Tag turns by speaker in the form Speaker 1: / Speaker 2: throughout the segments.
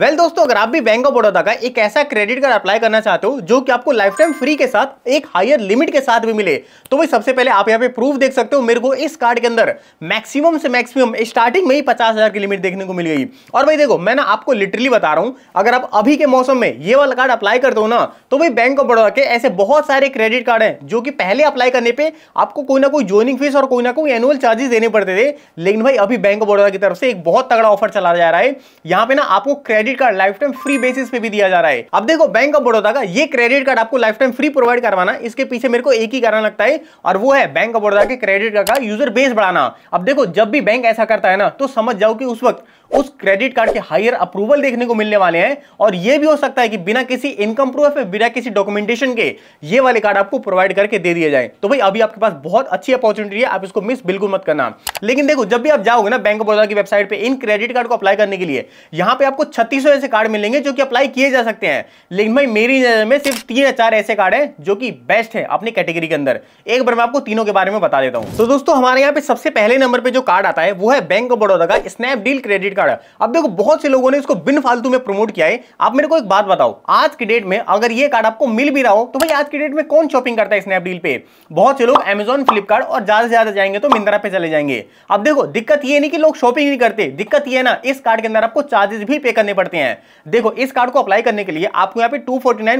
Speaker 1: well well, दोस्तों अगर आप भी बैंक ऑफ बड़ौदा का एक ऐसा क्रेडिट कार्ड अप्लाई करना चाहते हो जो कि आपको लाइफ टाइम फ्री के साथ एक हायर लिमिट के साथ भी मिले तो भाई सबसे पहले आप यहाँ पे प्रूफ देख सकते हो मेरे को इस कार्ड के अंदर मैक्सिमम से मैक्सिमम स्टार्टिंग में ही पचास हजार की लिमिट देखने को मिल गई और भाई देखो मैं ना आपको लिटरली बता रहा हूँ अगर आप अभी के मौसम में ये वाला कार्ड अप्लाई करते हो ना तो भाई बैंक ऑफ बड़ौदा के ऐसे बहुत सारे क्रेडिट कार्ड है जो कि पहले अप्लाई करने पर आपको कोई ना कोई ज्वाइनिंग फीस और कोई ना कोई एनुअल चार्जेस देने पड़ते थे लेकिन भाई अभी बैंक ऑफ बड़ौदा की तरफ से एक बहुत तगड़ा ऑफर चला जा रहा है यहाँ पे ना आपको credit credit card lifetime free basis पे भी दिया जा रहा है अब देखो बैंक ऑफ बड़ौदा का ये क्रेडिट कार्ड आपको लाइफ टाइम फ्री प्रोवाइड करवाना इसके पीछे मेरे को एक ही कारण लगता है और वो है बैंक ऑफ बड़ौदा के क्रेडिट कार्ड का यूजर बेस बढ़ाना अब देखो जब भी बैंक ऐसा करता है ना तो समझ जाओ कि उस वक्त उस क्रेडिट कार्ड के हायर अप्रूवल देखने को मिलने वाले हैं और यह भी हो सकता है कि बिना किसी इनकम प्रूफ बिना किसी डॉक्यूमेंटेशन के ये वाले कार्ड आपको प्रोवाइड करके दे दिए जाए तो भाई अभी आपके पास बहुत अच्छी अपॉर्चुनिटी है आप इसको मिस बिल्कुल मत करना लेकिन देखो जब भी आप जाओगे ना बैंक ऑफ बड़ौदा की वेबसाइट पर इन क्रेडिट कार्ड को अप्लाई करने के लिए यहां पर आपको छत्तीस ऐसे कार्ड मिलेंगे जो कि अप्लाई किए जा सकते हैं लेकिन भाई मेरी नजर में सिर्फ तीन या चार ऐसे कार्ड है जो कि बेस्ट है अपनी कैटेगरी के अंदर एक बार मैं आपको तीनों के बारे में बता देता हूं तो दोस्तों हमारे यहाँ पे सबसे पहले नंबर पर जो कार्ड आता है वो है बैंक ऑफ बड़ौदा का स्नैपडील क्रेडिट कार्ड है अब देखो बहुत से लोगों ने इसको बिन फालतू में प्रमोट किया है आप मेरे को एक बात बताओ आज की डेट में अगर ये कार्ड आपको मिल भी रहा हो तो भाई आज की डेट में कौन शॉपिंग करता है स्नैपडील पे बहुत से लोग अमेजोन फ्लिपकार्ट और ज्यादा से ज्यादा जाएंगे तो मिंद्रा पे चले जाएंगे अब देखो दिक्कत ये नहीं कि लोग शॉपिंग नहीं करते दिक्कत ये ना इस कार्ड के अंदर आपको चार्जेस भी पे करने पड़ते हैं देखो इस कार्ड को अप्लाई करने के लिए आपको यहाँ पे two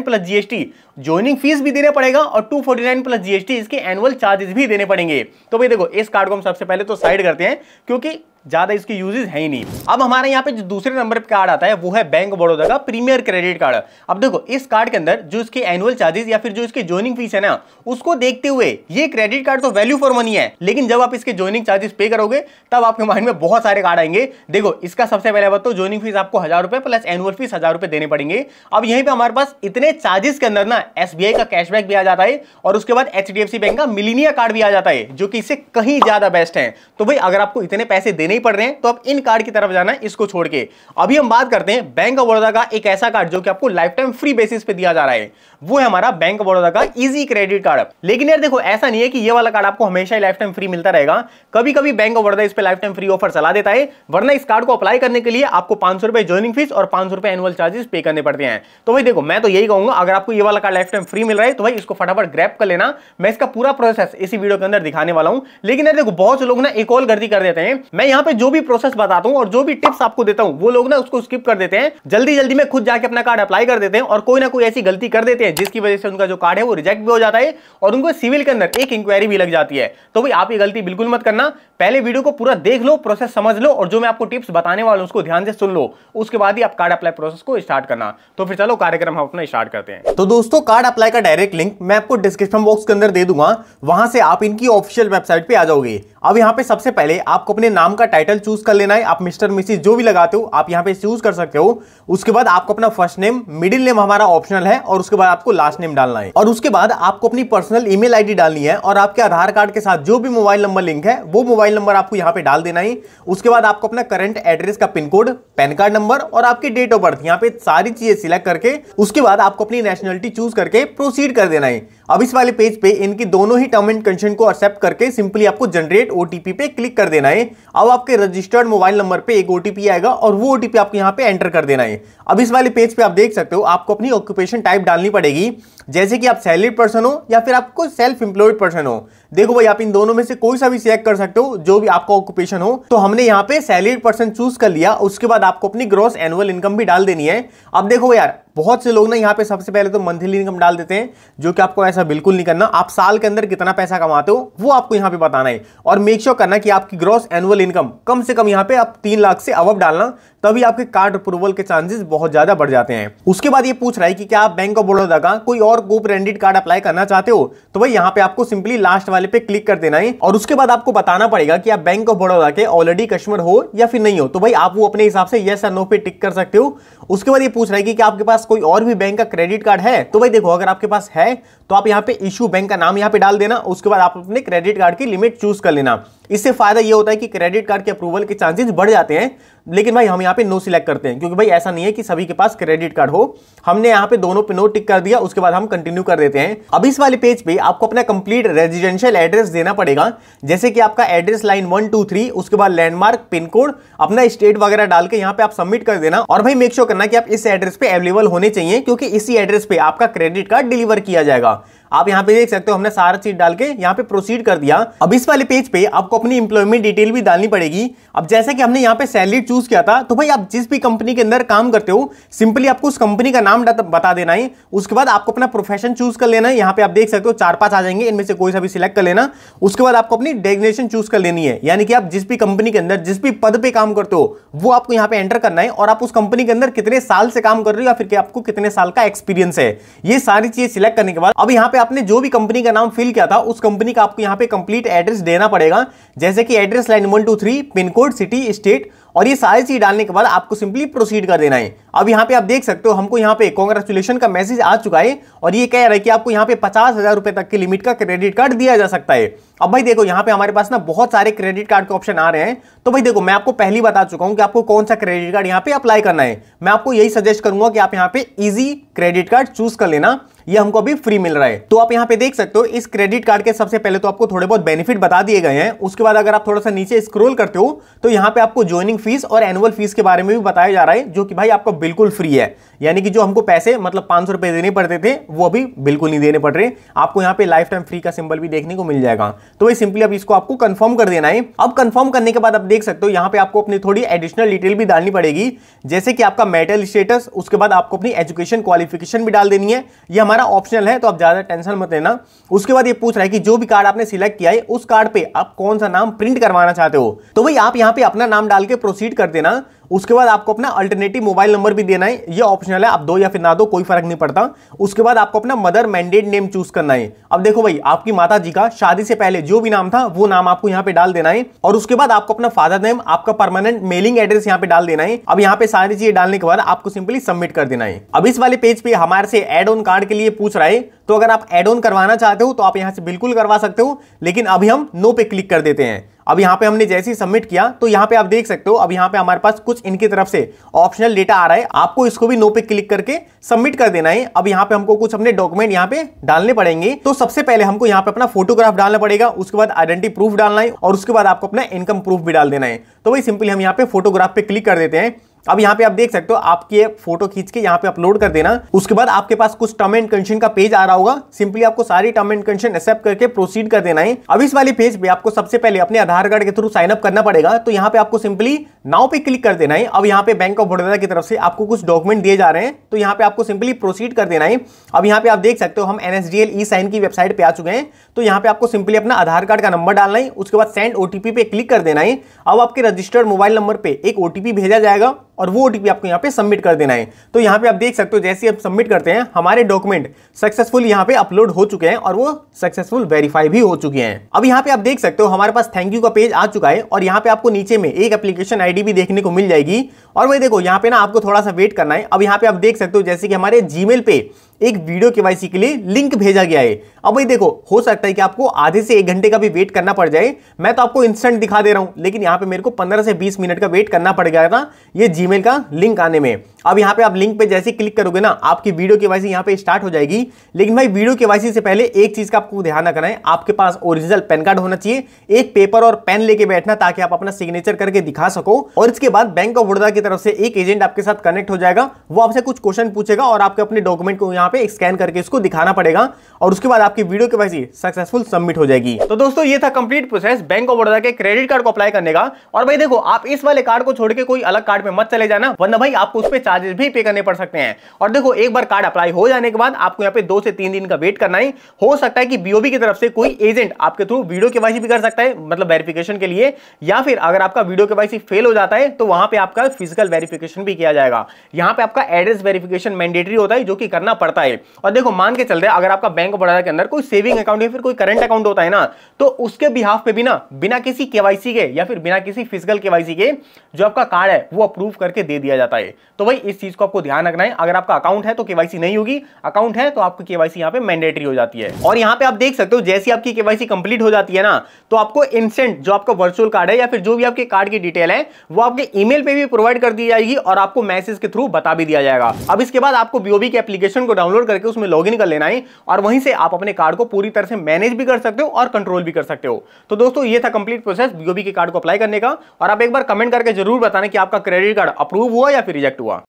Speaker 1: plus GST joining fee भी देने पड़ेगा और टू प्लस जीएसटी इसके एनुअल चार्जेस भी देने पड़ेंगे तो भाई देखो इस कार्ड को हम सबसे पहले तो साइड करते हैं क्योंकि ज़्यादा इसके यूजेज है ही नहीं अब हमारे यहाँ पे जो दूसरे नंबर पे कार्ड आता है वो है बैंक बड़ौदा का प्रीमियर क्रेडिट कार्ड अब देखो इस कार्ड के अंदर जो इसके एनुअल चार्जेस या फिर जो इसके ज्वाइनिंग फीस है ना उसको देखते हुए ये क्रेडिट कार्ड तो वैल्यू फॉर मनी है लेकिन जब आप इसके ज्वाइनिंग चार्जेस पे करोगे तब आपके माइंड में बहुत सारे कार्ड आएंगे देखो इसका सबसे पहले बताओ ज्वाइनिंग फीस आपको हजार रुपए प्लस एनुअल फीस हजार रुपए देने पड़ेंगे अब यहीं पर हमारे पास इतने चार्जेस के अंदर ना एस का कैशबैक भी आ जाता है और उसके बाद एच बैंक का मिलीनिया कार्ड भी आ जाता है जो कि इससे कहीं ज्यादा बेस्ट है तो भाई अगर आपको इतने पैसे देने नहीं पढ़ रहे हैं तो आप इन कार्ड की तरफ जाना है इसको छोड़ के अभी हम बात करते हैं बैंक ऑफ बड़ौदा का एक ऐसा कार्ड जो कि आपको लाइफ टाइम फ्री बेसिस पे दिया जा रहा है वो है हमारा बैंक ऑफ बड़ौदा का इजी क्रेडिट कार्ड लेकिन यार देखो ऐसा नहीं है कि ये वाला कार्ड आपको हमेशा लाइफ टाइम फ्री मिलता रहेगा कभी कभी बैंक ऑफ बड़ौदा इस पर लाइफ टाइम फ्री ऑफर चला देता है वरना इस कार्ड को अप्लाई करने के लिए आपको पांच सौ ज्वाइनिंग फीस और पांच सौ एनुअल चार्जेस पे करने पड़ते हैं तो भाई देखो मैं तो यही कहूंगा अगर आपको ये वाला कार्ड लाइफ टाइम फ्री मिल रहा है तो भाई इसको फटाफट ग्रैप कर लेना मैं इसका पूरा प्रोसेस इसी वीडियो के अंदर दिखाने वाला हूं लेकिन यार देखो बहुत से लोग ना एक और गलती कर देते हैं मैं यहाँ पे जो भी प्रोसेस बताता हूँ और जो भी टिप्स आपको देता हूँ वो लोग ना उसको स्किप कर देते हैं जल्दी जल्दी में खुद जाके अपना कार्ड अप्लाई कर देते हैं और कोई ना कोई ऐसी गलती कर देते हैं जिसकी वजह से उनका जो कार्ड है वो रिजेक्ट भी हो जाता है और उनको सिविल के अंदर एक इंक्वायरी भी लग जाती है तो भाई आप ये गलती बिल्कुल मत करना पहले वीडियो को पूरा देख लो प्रोसेस समझ लो और जो मैं आपको टिप्स बताने वाला हूँ उसको ध्यान से सुन लो उसके बाद ही आप कार्ड अप्लाई प्रोसेस को स्टार्ट करना तो फिर चलो कार्यक्रम हम अपना स्टार्ट करते हैं तो दोस्तों कार्ड अप्लाई का डायरेक्ट लिंक मैं आपको डिस्क्रिप्शन बॉक्स के अंदर दे दूंगा वहां से आप इनकी ऑफिशियल वेबसाइट पर आ जाओगे अब यहाँ पे सबसे पहले आपको अपने नाम का का टाइटल चूज कर लेना है आप मिस्टर मिसिस जो भी लगाते हो आप यहाँ पे चूज कर सकते हो उसके बाद आपको अपना फर्स्ट नेम मिडिल नेम हमारा ऑप्शनल है और उसके बाद आपको लास्ट नेम डालना है और उसके बाद आपको अपनी पर्सनल ईमेल आईडी डालनी है और आपके आधार कार्ड के साथ जो भी मोबाइल नंबर लिंक है वो मोबाइल नंबर आपको यहाँ पे डाल देना है उसके बाद आपको अपना करंट एड्रेस का pin code PAN card number और आपकी डेट ऑफ बर्थ यहाँ पे सारी चीजें सिलेक्ट करके उसके बाद आपको अपनी नेशनलिटी चूज करके प्रोसीड कर देना है अब इस वाले पेज पे इनकी दोनों ही टर्म एंड कंडीशन को एक्सेप्ट करके सिंपली आपको जनरेट ओटीपी पे क्लिक कर देना है अब आपके रजिस्टर्ड मोबाइल नंबर पे एक ओटीपी आएगा और वो ओटीपी आपको यहाँ पे एंटर कर देना है अब इस वाले पेज पे आप देख सकते हो आपको अपनी ऑक्यूपेशन टाइप डालनी पड़ेगी जैसे कि आप सैलरीड पर्सन हो या फिर आपको सेल्फ एम्प्लॉयड पर्सन हो देखो भाई आप इन दोनों में से कोई सा भी सिलेक्ट कर सकते हो जो भी आपका ऑक्यूपेशन हो तो हमने यहाँ पे सैलरीड पर्सन चूज कर लिया उसके बाद आपको अपनी ग्रॉस एनुअल इनकम भी डाल देनी है अब देखो यार बहुत से लोग ना यहाँ पे सबसे पहले तो मंथली इनकम डाल देते हैं जो कि आपको ऐसा बिल्कुल नहीं करना आप साल के अंदर कितना पैसा कमाते हो वो आपको यहाँ पे बताना है और मेक श्योर sure करना कि आपकी ग्रॉस एनुअल इनकम कम से कम यहाँ पे आप तीन लाख से अवब डालना तभी आपके कार्ड अप्रूवल के चांसेस बहुत ज़्यादा बढ़ जाते हैं उसके बाद ये पूछ रहा है कि क्या आप बैंक ऑफ बड़ौदा का कोई और को ब्रांडेड कार्ड अप्लाई करना चाहते हो तो भाई यहाँ पे आपको सिंपली लास्ट वाले पे क्लिक कर देना है और उसके बाद आपको बताना पड़ेगा कि आप बैंक ऑफ बड़ौदा के ऑलरेडी कस्टमर हो या फिर नहीं हो तो भाई आप वो अपने हिसाब से येस या नो पे टिक कर सकते हो उसके बाद ये पूछ रहा है कि क्या आपके पास कोई और भी बैंक का क्रेडिट कार्ड है तो भाई देखो अगर आपके पास है तो आप यहाँ पे इशू बैंक का नाम यहाँ पे डाल देना उसके बाद आप अपने क्रेडिट कार्ड की लिमिट चूज कर लेना इससे फायदा ये होता है कि क्रेडिट कार्ड के अप्रूवल के चांसेस बढ़ जाते हैं लेकिन भाई हम यहाँ पे नो सिलेक्ट करते हैं क्योंकि भाई ऐसा नहीं है कि सभी के पास क्रेडिट कार्ड हो हमने यहाँ पे दोनों पे नो टिक कर दिया उसके बाद हम कंटिन्यू कर देते हैं अब इस वाले पेज पे आपको अपना कंप्लीट रेजिडेंशियल एड्रेस देना पड़ेगा जैसे कि आपका address line one two three उसके बाद लैंडमार्क पिन कोड अपना स्टेट वगैरह डाल के यहाँ पे आप सबमिट कर देना और भाई मेक श्योर sure करना कि आप इस एड्रेस पे अवेलेबल होने चाहिए क्योंकि इसी एड्रेस पे आपका क्रेडिट कार्ड डिलीवर किया जाएगा आप यहाँ पे देख सकते हो हमने सारा चीज डाल के यहाँ पे प्रोसीड कर दिया अब इस वाले पेज पे आपको अपनी इंप्लॉयमेंट डिटेल भी डालनी पड़ेगी अब जैसे कि हमने यहाँ पे सैलरी चूज किया था तो भाई आप जिस भी कंपनी के अंदर काम करते हो सिंपली आपको उस कंपनी का नाम बता देना है उसके बाद आपको अपना प्रोफेशन चूज कर लेना है यहाँ पे आप देख सकते हो चार पांच आ जाएंगे इनमें से कोई सा भी सिलेक्ट कर लेना उसके बाद आपको अपनी डेग्नेशन चूज कर लेनी है यानी कि आप जिस भी कंपनी के अंदर जिस भी पद पर काम करते हो वो आपको यहाँ पे एंटर करना है और आप उस कंपनी के अंदर कितने साल से काम कर रहे हो या फिर आपको कितने साल का एक्सपीरियंस है ये सारी चीज सिलेक्ट करने के बाद अब यहाँ पे आपने जो भी कंपनी का नाम फिल किया था उस कंपनी का आपको यहाँ पे कंप्लीट एड्रेस देना पड़ेगा जैसे कि address line one two three pin code city state और ये सारी चीज डालने के बाद आपको सिंपली प्रोसीड कर देना है अब यहाँ पे आप देख सकते हो हमको यहाँ पे कॉन्ग्रेचुलेशन का मैसेज आ चुका है और ये कह रहा है कि आपको यहाँ पे पचास हजार रुपए तक की लिमिट का क्रेडिट कार्ड दिया जा सकता है अब भाई देखो यहाँ पे हमारे पास ना बहुत सारे क्रेडिट कार्ड के ऑप्शन आ रहे हैं तो भाई देखो मैं आपको पहली बता चुका हूँ कि आपको कौन सा क्रेडिट कार्ड यहाँ पे अप्लाई करना है मैं आपको यही सजेस्ट करूंगा कि आप यहाँ पे इजी क्रेडिट कार्ड चूज कर लेना ये हमको अभी फ्री मिल रहा है तो आप यहाँ पे देख सकते हो इस क्रेडिट कार्ड के सबसे पहले तो आपको थोड़े बहुत बेनिफिट बता दिए गए हैं उसके बाद अगर आप थोड़ा सा नीचे स्क्रोल करते हो तो यहाँ पे आपको ज्वाइनिंग फीस और एनुअल फीस के बारे में भी बताया जा रहा है जो कि भाई आपको बिल्कुल फ्री है यानी कि जो हमको पैसे मतलब पांच सौ देने पड़ते थे वो अभी बिल्कुल नहीं देने पड़ रहे आपको यहाँ पे लाइफ टाइम फ्री का सिंबल भी देखने को मिल जाएगा तो भाई सिंपली अब इसको आपको कन्फर्म कर देना है अब कन्फर्म करने के बाद आप देख सकते हो यहाँ पे आपको अपनी थोड़ी एडिशनल डिटेल भी डालनी पड़ेगी जैसे कि आपका मेटल स्टेटस उसके बाद आपको अपनी एजुकेशन क्वालिफिकेशन भी डाल देनी है ये हमारे हमारा ऑप्शनल है तो आप ज़्यादा टेंशन मत लेना उसके बाद ये पूछ रहा है कि जो भी कार्ड आपने सिलेक्ट किया है उस कार्ड पे आप कौन सा नाम प्रिंट करवाना चाहते हो तो भाई आप यहाँ पे अपना नाम डाल के प्रोसीड कर देना उसके बाद आपको अपना अल्टरनेटिव मोबाइल नंबर भी देना है ये ऑप्शनल है आप दो या फिर ना दो कोई फर्क नहीं पड़ता उसके बाद आपको अपना मदर मैंडेड नेम चूज करना है अब देखो भाई आपकी माता जी का शादी से पहले जो भी नाम था वो नाम आपको यहाँ पे डाल देना है और उसके बाद आपको अपना फादर नेम आपका परमानेंट मेलिंग एड्रेस यहाँ पे डाल देना है अब यहाँ पे सारी चीजें डालने के बाद आपको सिंपली सबमिट कर देना है अब इस वाले पेज पे हमारे से एड ऑन कार्ड के लिए पूछ रहा है तो अगर आप एड ऑन करवाना चाहते हो तो आप यहाँ से बिल्कुल करवा सकते हो लेकिन अभी हम नो पे क्लिक कर देते हैं अब यहाँ पे हमने जैसे ही सबमिट किया तो यहाँ पे आप देख सकते हो अब यहाँ पे हमारे पास कुछ इनकी तरफ से ऑप्शनल डेटा आ रहा है आपको इसको भी नो पे क्लिक करके सबमिट कर देना है अब यहाँ पे हमको कुछ अपने डॉक्यूमेंट यहाँ पे डालने पड़ेंगे तो सबसे पहले हमको यहाँ पे अपना फोटोग्राफ डालना पड़ेगा उसके बाद आइडेंटिटी प्रूफ डालना है और उसके बाद आपको अपना इनकम प्रूफ भी डाल देना है तो भाई सिंपली हम यहाँ पे फोटोग्राफ पे क्लिक कर देते हैं अब यहाँ पे आप देख सकते हो आपकी फोटो खींच के यहाँ पे अपलोड कर देना उसके बाद आपके पास कुछ टर्म एंड कंडीशन का पेज आ रहा होगा सिंपली आपको सारी टर्म एंड कंडीशन एक्सेप्ट करके प्रोसीड कर देना है अब इस वाले पेज पे आपको सबसे पहले अपने आधार कार्ड के थ्रू साइन अप करना पड़ेगा तो यहाँ पे आपको सिंपली नाउ पे क्लिक कर देना है अब यहाँ पे बैंक ऑफ बड़ौदा की तरफ से आपको कुछ डॉक्यूमेंट दिए जा रहे हैं तो यहाँ पे आपको सिंपली प्रोसीड कर देना है अब यहाँ पे आप देख सकते हो हम N S D L E sign की वेबसाइट पे आ चुके हैं तो यहाँ पे आपको सिंपली अपना आधार कार्ड का नंबर डालना है उसके बाद सेंड ओ पे क्लिक कर देना है अब आपके रजिस्टर्ड मोबाइल नंबर पर एक ओटीपी भेजा जाएगा और वो ओटीपी आपको यहाँ पे सबमिट कर देना है तो यहाँ पे आप देख सकते हो जैसे आप सबमिट करते हैं हमारे डॉक्यूमेंट सक्सेसफुल यहाँ पे अपलोड हो चुके हैं और वो सक्सेसफुल वेरीफाई भी हो चुके हैं अब यहाँ पे आप देख सकते हो हमारे पास थैंक यू का पेज आ चुका है और यहाँ पे आपको नीचे में एक एप्लीकेशन आई आईडी भी देखने को मिल जाएगी और वही देखो यहाँ पे ना आपको थोड़ा सा वेट करना है अब यहाँ पे आप देख सकते हो जैसे कि हमारे जीमेल पे एक वीडियो के वाई के लिए लिंक भेजा गया है अब भाई देखो हो सकता है कि आपको आधे से एक घंटे का भी वेट करना पड़ जाए मैं तो आपको इंस्टेंट दिखा दे रहा हूं लेकिन यहां पे मेरे को 15 से 20 मिनट का वेट करना पड़ गया था ये जीमेल का लिंक आने में अब यहां पे आप लिंक पे जैसे क्लिक करोगे ना आपकी वीडियो के वाई पे स्टार्ट हो जाएगी लेकिन भाई वीडियो के से पहले एक चीज का आपको ध्यान रखना है आपके पास ओरिजिनल पैन कार्ड होना चाहिए एक पेपर और पेन लेके बैठना ताकि आप अपना सिग्नेचर करके दिखा सको और इसके बाद बैंक ऑफ बड़ौदा की तरफ से एक एजेंट आपके साथ कनेक्ट हो जाएगा वो आपसे कुछ क्वेश्चन पूछेगा और आपके अपने डॉक्यूमेंट को यहाँ यहाँ पे स्कैन करके इसको दिखाना पड़ेगा और उसके बाद आपकी वीडियो के वैसे सक्सेसफुल सबमिट हो जाएगी तो दोस्तों ये था complete process bank of Baroda के क्रेडिट कार्ड को अप्लाई करने का और भाई देखो आप इस वाले कार्ड को छोड़ के कोई अलग कार्ड पे मत चले जाना वरना भाई आपको उस पर चार्जेस भी पे करने पड़ सकते हैं और देखो एक बार कार्ड अप्लाई हो जाने के बाद आपको यहाँ पे दो से तीन दिन का वेट करना ही हो सकता है कि बीओबी की तरफ से कोई एजेंट आपके थ्रू वीडियो के भी कर सकता है मतलब वेरिफिकेशन के लिए या फिर अगर आपका वीडियो के फेल हो जाता है तो वहां पर आपका फिजिकल वेरिफिकेशन भी किया जाएगा यहाँ पे आपका एड्रेस वेरिफिकेशन मैंडेटरी होता है जो कि करना पड़ता है करता है और देखो मान के चलते अगर आपका बैंक ऑफ बड़ौदा के अंदर कोई सेविंग अकाउंट या फिर कोई करंट अकाउंट होता है ना तो उसके बिहाफ पे भी ना बिना किसी केवाईसी के या फिर बिना किसी फिजिकल केवाईसी के जो आपका कार्ड है वो अप्रूव करके दे दिया जाता है तो भाई इस चीज को आपको ध्यान रखना है अगर आपका अकाउंट है तो केवाईसी नहीं होगी अकाउंट है तो आपकी केवाईसी यहाँ पे मैंडेटरी हो जाती है और यहाँ पे आप देख सकते हो जैसी आपकी केवाईसी कंप्लीट हो जाती है ना तो आपको इंस्टेंट जो आपका वर्चुअल कार्ड है या फिर जो भी आपके कार्ड की डिटेल है वो आपके ईमेल पे भी प्रोवाइड कर दी जाएगी और आपको मैसेज के थ्रू बता भी दिया जाएगा अब इसके बाद आपको बीओबी के एप्लीकेशन को डाउनलोड करके उसमें लॉग कर लेना है और वहीं से आप अपने कार्ड को पूरी तरह से मैनेज भी कर सकते हो और कंट्रोल भी कर सकते हो तो दोस्तों ये था कंप्लीट प्रोसेस बीओबी के कार्ड को अप्लाई करने का और आप एक बार कमेंट करके जरूर बताने कि आपका क्रेडिट कार्ड अप्रूव हुआ या फिर रिजेक्ट हुआ